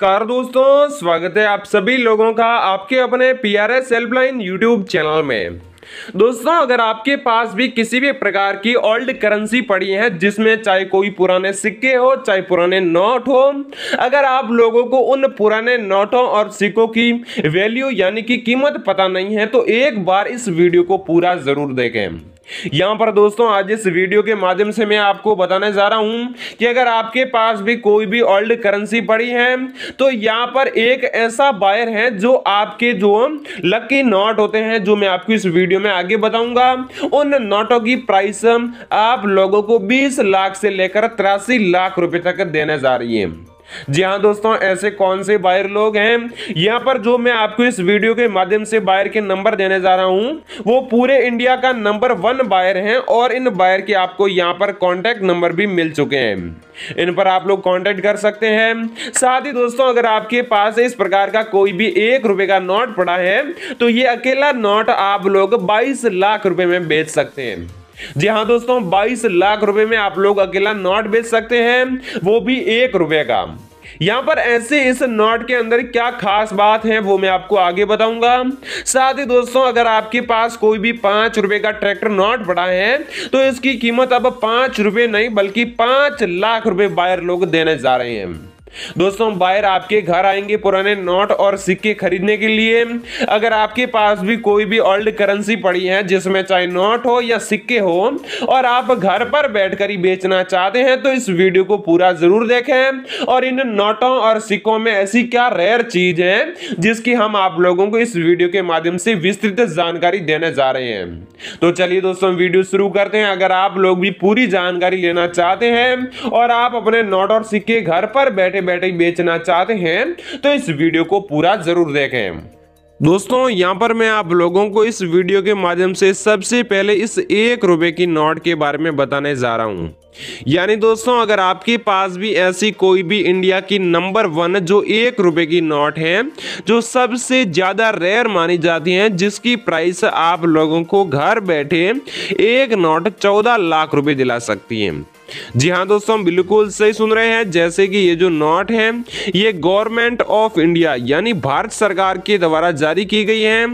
car दोस्तों स्वागत है आप सभी लोगों का आपके अपने P R S helpline YouTube channel में दोस्तों अगर आपके पास भी किसी भी प्रकार की ओल्ड करेंसी पड़ी है जिसमें चाहे कोई पुराने सिक्के हो चाहे पुराने नोट हो अगर आप लोगों को उन पुराने नोटों और सिक्कों की वैल्यू यानी कि कीमत पता नहीं है तो एक बार इस वीडियो को पूरा जरूर देखें यहाँ पर दोस्तों आज इस वीडियो के माध्यम से मैं आपको बताने जा रहा हूँ कि अगर आपके पास भी कोई भी ओल्ड करेंसी पड़ी है तो यहाँ पर एक ऐसा बायर है जो आपके जो लकी नोट होते हैं जो मैं आपको इस वीडियो में आगे बताऊंगा उन नोटों की प्राइस आप लोगों को बीस लाख से लेकर तिरासी लाख रुपए तक देने जा रही है जी हाँ दोस्तों ऐसे कौन से बायर लोग हैं यहाँ पर जो मैं आपको इस वीडियो के माध्यम से बायर के नंबर देने जा रहा हूँ वो पूरे इंडिया का नंबर वन बायर हैं और इन बायर के आपको यहाँ पर कांटेक्ट नंबर भी मिल चुके हैं इन पर आप लोग कांटेक्ट कर सकते हैं साथ ही दोस्तों अगर आपके पास इस प्रकार का कोई भी एक रुपए का नोट पड़ा है तो ये अकेला नोट आप लोग बाईस लाख रुपए में बेच सकते हैं जी हाँ दोस्तों बाईस लाख रुपए में आप लोग अकेला नॉट बेच सकते हैं वो भी एक रुपए का यहाँ पर ऐसे इस नॉट के अंदर क्या खास बात है वो मैं आपको आगे बताऊंगा साथ ही दोस्तों अगर आपके पास कोई भी पांच रुपए का ट्रैक्टर नॉट पड़ा है तो इसकी कीमत अब पांच रुपए नहीं बल्कि पांच लाख रुपए बायर लोग देने जा रहे हैं दोस्तों बायर आपके घर आएंगे पुराने नोट और सिक्के खरीदने के लिए अगर आपके पास भी कोई भी ओल्ड करेंसी पड़ी है जिसमें चाहे नोट हो या सिक्के हो और आप घर पर बैठकर ही बेचना चाहते हैं तो इस वीडियो को पूरा जरूर देखें और इन नोटों और सिक्कों में ऐसी क्या रेयर चीज है जिसकी हम आप लोगों को इस वीडियो के माध्यम से विस्तृत जानकारी देने जा रहे हैं तो चलिए दोस्तों वीडियो शुरू करते हैं अगर आप लोग भी पूरी जानकारी लेना चाहते हैं और आप अपने नोट और सिक्के घर पर बैठे बैठे बैटरी बेचना चाहते हैं तो इस वीडियो को पूरा जरूर देखें दोस्तों यहाँ पर मैं आप लोगों को इस वीडियो के माध्यम से सबसे पहले इस एक रुपए की नोट के बारे में बताने जा रहा हूँ यानी दोस्तों अगर आपके पास भी ऐसी कोई भी इंडिया की नंबर वन जो एक रुपए की नोट है जो सबसे ज़्यादा रेयर मानी जाती है जिसकी प्राइस आप लोगों को घर बैठे एक नोट चौदह लाख रुपए दिला सकती है जी हाँ दोस्तों हम बिल्कुल सही सुन रहे हैं जैसे कि ये जो नोट है ये गवर्नमेंट ऑफ इंडिया यानी भारत सरकार के द्वारा जारी की गई है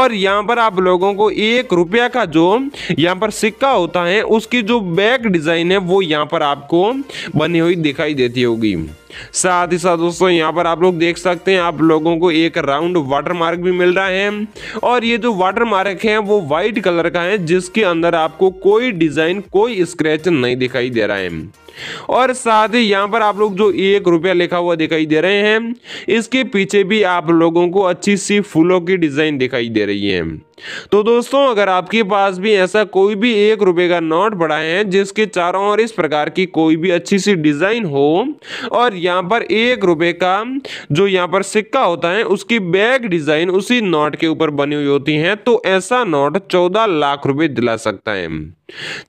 और यहाँ पर आप लोगों को एक रुपया का जो यहाँ पर सिक्का होता है उसकी जो बैक डिजाइन है वो यहाँ पर आपको बनी हुई दिखाई देती होगी साथ ही साथ दोस्तों यहाँ पर आप लोग देख सकते हैं आप लोगों को एक राउंड वाटर मार्क भी मिल रहा है और ये जो वाटर मार्क है वो व्हाइट कलर का है जिसके अंदर आपको कोई डिजाइन कोई स्क्रेच नहीं दिखाई दे रहा है और साथ ही यहाँ पर आप लोग जो एक रुपया लिखा हुआ दिखाई दे रहे हैं इसके पीछे भी आप लोगों को अच्छी सी फूलों की डिज़ाइन दिखाई दे रही है तो दोस्तों अगर आपके पास भी ऐसा कोई भी एक रुपए का नोट बड़ा है जिसके चारों ओर इस प्रकार की कोई भी अच्छी सी डिज़ाइन हो और यहाँ पर एक रुपए का जो यहाँ पर सिक्का होता है उसकी बैग डिज़ाइन उसी नोट के ऊपर बनी हुई होती है तो ऐसा नोट चौदह लाख रुपए दिला सकता है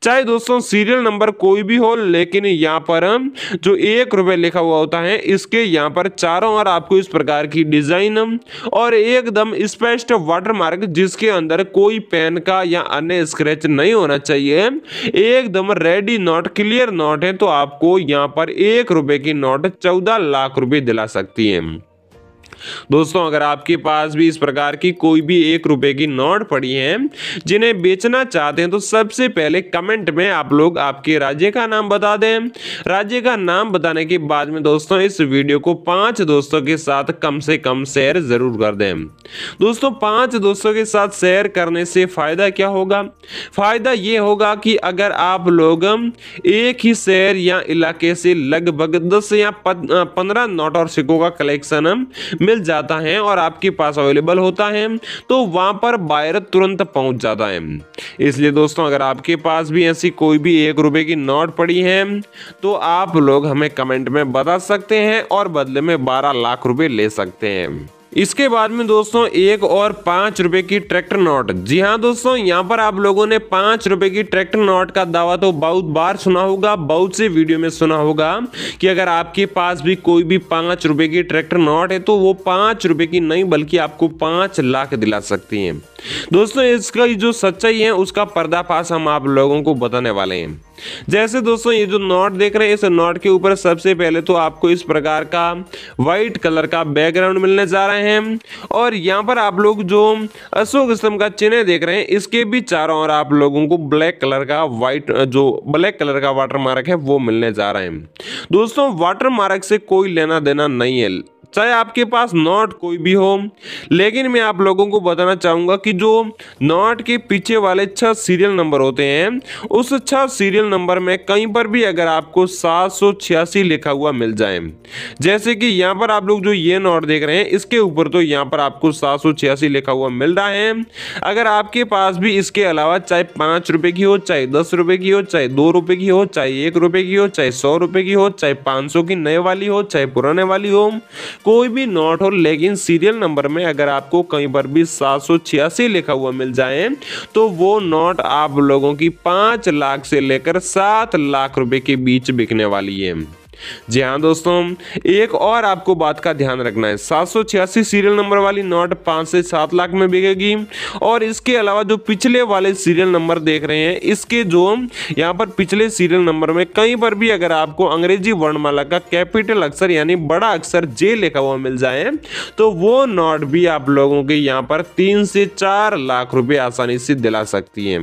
चाहे दोस्तों सीरियल नंबर कोई भी हो लेकिन यहाँ पर जो एक रुपये लिखा हुआ होता है इसके यहाँ पर चारों ओर आपको इस प्रकार की डिजाइन और एकदम स्पष्ट वाटरमार्क जिसके अंदर कोई पेन का या अन्य स्क्रैच नहीं होना चाहिए एकदम रेडी नोट क्लियर नोट है तो आपको यहाँ पर एक रुपए की नोट चौदह लाख रुपये दिला सकती है दोस्तों अगर आपके पास भी इस प्रकार की कोई भी एक रुपए की नोट पड़ी है जिन्हें बेचना चाहते हैं तो सबसे पहले कमेंट में आप लोग आपके राज्य का नाम बता दें राज्य का नाम बताने के बाद में दोस्तों इस वीडियो को पांच दोस्तों के साथ कम से कम शेयर जरूर कर दें दोस्तों पांच दोस्तों के साथ शेयर करने से फायदा क्या होगा फायदा यह होगा कि अगर आप लोग एक ही शहर या इलाके से लगभग दस या पंद्रह नोट और सिक्कों का कलेक्शन मिल जाता है और आपके पास अवेलेबल होता है तो वहाँ पर बायर तुरंत पहुँच जाता है इसलिए दोस्तों अगर आपके पास भी ऐसी कोई भी एक रुपये की नोट पड़ी है तो आप लोग हमें कमेंट में बता सकते हैं और बदले में बारह लाख रुपये ले सकते हैं इसके बाद में दोस्तों एक और पाँच रुपए की ट्रैक्टर नोट जी हाँ दोस्तों यहाँ पर आप लोगों ने पाँच रुपए की ट्रैक्टर नोट का दावा तो बहुत बार सुना होगा बहुत से वीडियो में सुना होगा कि अगर आपके पास भी कोई भी पाँच रुपए की ट्रैक्टर नोट है तो वो पाँच रुपए की नहीं बल्कि आपको पाँच लाख दिला सकती है दोस्तों इसका जो सच्चाई है उसका पर्दाफाश हम आप लोगों को बताने वाले हैं जैसे दोस्तों ये जो नॉट देख रहे हैं इस नॉट के ऊपर सबसे पहले तो आपको इस प्रकार का व्हाइट कलर का बैकग्राउंड मिलने जा रहे हैं और यहाँ पर आप लोग जो अशोक स्तंभ का चिन्ह देख रहे हैं इसके भी चारों ओर आप लोगों को ब्लैक कलर का व्हाइट जो ब्लैक कलर का वाटर मार्क है वो मिलने जा रहे हैं दोस्तों वाटर मार्क से कोई लेना देना नहीं है चाहे आपके पास नॉट कोई भी हो लेकिन मैं आप लोगों को बताना चाहूँगा कि जो नॉट के पीछे वाले छः सीरियल नंबर होते हैं उस छः सीरियल नंबर में कहीं पर भी अगर आपको सात सौ छियासी लिखा हुआ मिल जाए जैसे कि यहाँ पर आप लोग जो ये नॉट देख रहे हैं इसके ऊपर तो यहाँ पर आपको सात सौ छियासी लिखा हुआ मिल रहा है अगर आपके पास भी इसके अलावा चाहे पाँच रुपये की हो चाहे दस रुपये की हो चाहे दो रुपये की हो चाहे एक रुपये की हो चाहे सौ रुपये की हो चाहे पाँच सौ की नए वाली हो चाहे पुराने वाली हो कोई भी नोट हो लेकिन सीरियल नंबर में अगर आपको कहीं पर भी सात लिखा हुआ मिल जाए तो वो नोट आप लोगों की पांच लाख से लेकर सात लाख रुपए के बीच बिकने वाली है जी हाँ दोस्तों एक और आपको बात का ध्यान रखना है सात सीरियल नंबर वाली नोट पांच से सात लाख में बिकेगी और इसके अलावा जो पिछले वाले सीरियल नंबर देख रहे हैं इसके जो यहाँ पर पिछले सीरियल नंबर में कहीं पर भी अगर आपको अंग्रेजी वर्णमाला का कैपिटल अक्षर यानी बड़ा अक्षर जे लिखा हुआ मिल जाए तो वो नोट भी आप लोगों के यहाँ पर तीन से चार लाख रुपये आसानी से दिला सकती है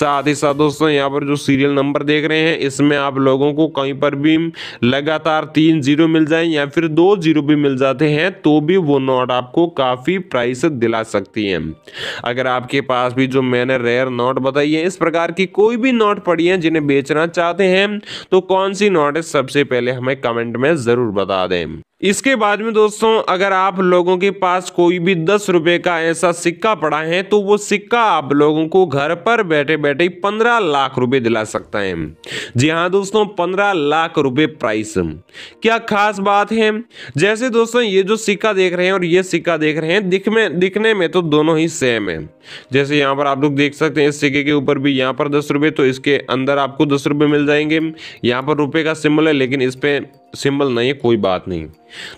साथ ही साथ दोस्तों यहाँ पर जो सीरियल नंबर देख रहे हैं इसमें आप लोगों को कहीं पर भी लगातार तीन जीरो मिल जाए या फिर दो जीरो भी मिल जाते हैं तो भी वो नोट आपको काफ़ी प्राइस दिला सकती है अगर आपके पास भी जो मैंने रेयर नोट बताई है इस प्रकार की कोई भी नोट पड़ी है जिन्हें बेचना चाहते हैं तो कौन सी नोट सबसे पहले हमें कमेंट में ज़रूर बता दें इसके बाद में दोस्तों अगर आप लोगों के पास कोई भी दस रुपये का ऐसा सिक्का पड़ा है तो वो सिक्का आप लोगों को घर पर बैठे बैठे पंद्रह लाख रुपए दिला सकता है जी हाँ दोस्तों पंद्रह लाख रुपए प्राइस क्या खास बात है जैसे दोस्तों ये जो सिक्का देख रहे हैं और ये सिक्का देख रहे हैं दिख में दिखने में तो दोनों ही सेम है जैसे यहाँ पर आप लोग देख सकते हैं इस सिक्के के ऊपर भी यहाँ पर दस रुपये तो इसके अंदर आपको दस रुपये मिल जाएंगे यहाँ पर रुपये का सिम्बल है लेकिन इस पर सिंबल नहीं है कोई बात नहीं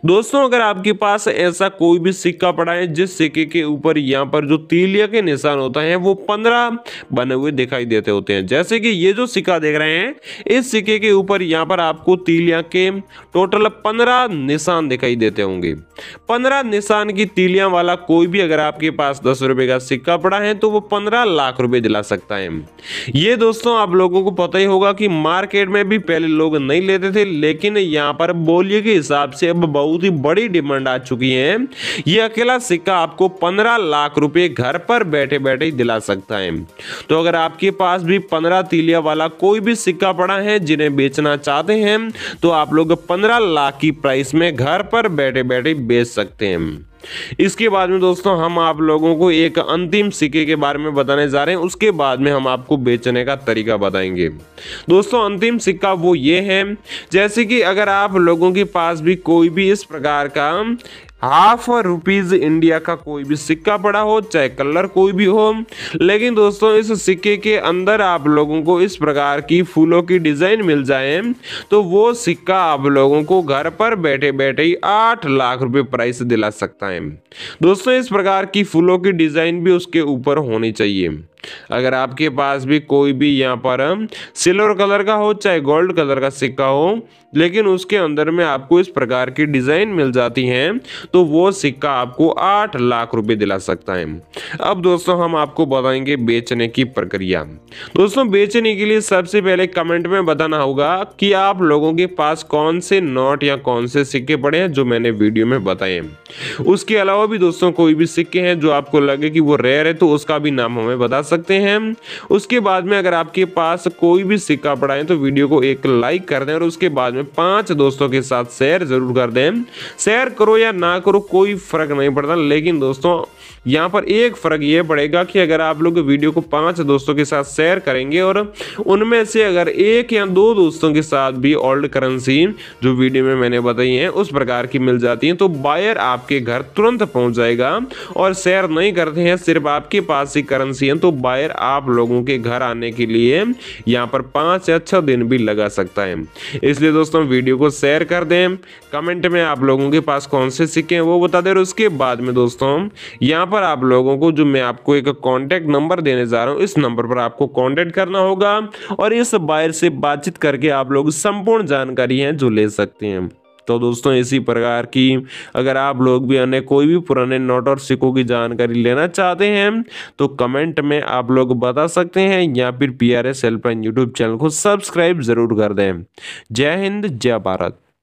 दोस्तों अगर आपके पास ऐसा कोई भी सिक्का पड़ा है जिस सिक्के के ऊपर यहाँ पर जो तीलिया के निशान होता है वो पंद्रह बने हुए दिखाई देते होते हैं जैसे कि ये जो सिक्का देख रहे हैं इस सिक्के के ऊपर यहाँ पर आपको तीलिया के टोटल पंद्रह निशान दिखाई देते होंगे पंद्रह निशान की तीलिया वाला कोई भी अगर आपके पास दस रुपए का सिक्का पड़ा है तो वो पंद्रह लाख रुपए दिला सकता है ये दोस्तों आप लोगों को पता ही होगा कि मार्केट में भी पहले लोग नहीं लेते थे लेकिन यहाँ यहाँ पर बोलिए के हिसाब से अब बहुत ही बड़ी डिमांड आ चुकी है ये अकेला सिक्का आपको पंद्रह लाख रुपए घर पर बैठे बैठे दिला सकता है तो अगर आपके पास भी पंद्रह तिलिया वाला कोई भी सिक्का पड़ा है जिन्हें बेचना चाहते हैं तो आप लोग पंद्रह लाख की प्राइस में घर पर बैठे बैठे बेच सकते हैं इसके बाद में दोस्तों हम आप लोगों को एक अंतिम सिक्के के बारे में बताने जा रहे हैं उसके बाद में हम आपको बेचने का तरीका बताएंगे दोस्तों अंतिम सिक्का वो ये है जैसे कि अगर आप लोगों के पास भी कोई भी इस प्रकार का हाफ रुपीज इंडिया का कोई भी सिक्का पड़ा हो चाहे कलर कोई भी हो लेकिन दोस्तों इस सिक्के के अंदर आप लोगों को इस प्रकार की फूलों की डिज़ाइन मिल जाए तो वो सिक्का आप लोगों को घर पर बैठे बैठे ही आठ लाख रुपए प्राइस दिला सकता है दोस्तों इस प्रकार की फूलों की डिज़ाइन भी उसके ऊपर होनी चाहिए अगर आपके पास भी कोई भी यहाँ पर सिल्वर कलर का हो चाहे गोल्ड कलर का सिक्का हो लेकिन उसके अंदर में आपको इस प्रकार की डिज़ाइन मिल जाती हैं तो वो सिक्का आपको आठ लाख रुपए दिला सकता है अब दोस्तों हम आपको बताएंगे बेचने की प्रक्रिया दोस्तों बेचने के लिए सबसे पहले कमेंट में बताना होगा कि आप लोगों के पास कौन से नोट या कौन से सिक्के पड़े हैं जो मैंने वीडियो में बताए उसके अलावा भी दोस्तों कोई भी सिक्के हैं जो आपको लगे कि वो रेयर है तो उसका भी नाम हमें बता सकते सकते हैं उसके बाद में अगर आपके पास कोई भी सिक्का पड़ा है तो वीडियो को एक लाइक कर दें और उसके बाद में पांच दोस्तों के साथ शेयर जरूर कर दें शेयर करो या ना करो कोई फर्क नहीं पड़ता लेकिन दोस्तों यहाँ पर एक फर्क ये पड़ेगा कि अगर आप लोग वीडियो को पांच दोस्तों के साथ शेयर करेंगे और उनमें से अगर एक या दो दोस्तों के साथ भी ओल्ड करेंसी जो वीडियो में मैंने बताई है उस प्रकार की मिल जाती है तो बायर आपके घर तुरंत पहुंच जाएगा और शेयर नहीं करते हैं सिर्फ आपके पास ही करेंसी है तो बायर आप लोगों के घर आने के लिए यहाँ पर पाँच या अच्छा छः दिन भी लगा सकता है इसलिए दोस्तों वीडियो को शेयर कर दें कमेंट में आप लोगों के पास कौन से सिक्के हैं वो बता दें और उसके बाद में दोस्तों यहाँ पर आप लोगों को जो मैं आपको एक कॉन्टैक्ट नंबर देने जा रहा हूँ इस नंबर पर आपको कॉन्टैक्ट करना होगा और इस बायर से बातचीत करके आप लोग संपूर्ण जानकारी हैं जो ले सकते हैं तो दोस्तों इसी प्रकार की अगर आप लोग भी अन्य कोई भी पुराने नोट और सिक्कों की जानकारी लेना चाहते हैं तो कमेंट में आप लोग बता सकते हैं या फिर P R S helpline YouTube channel को सब्सक्राइब जरूर कर दें जय हिंद जय भारत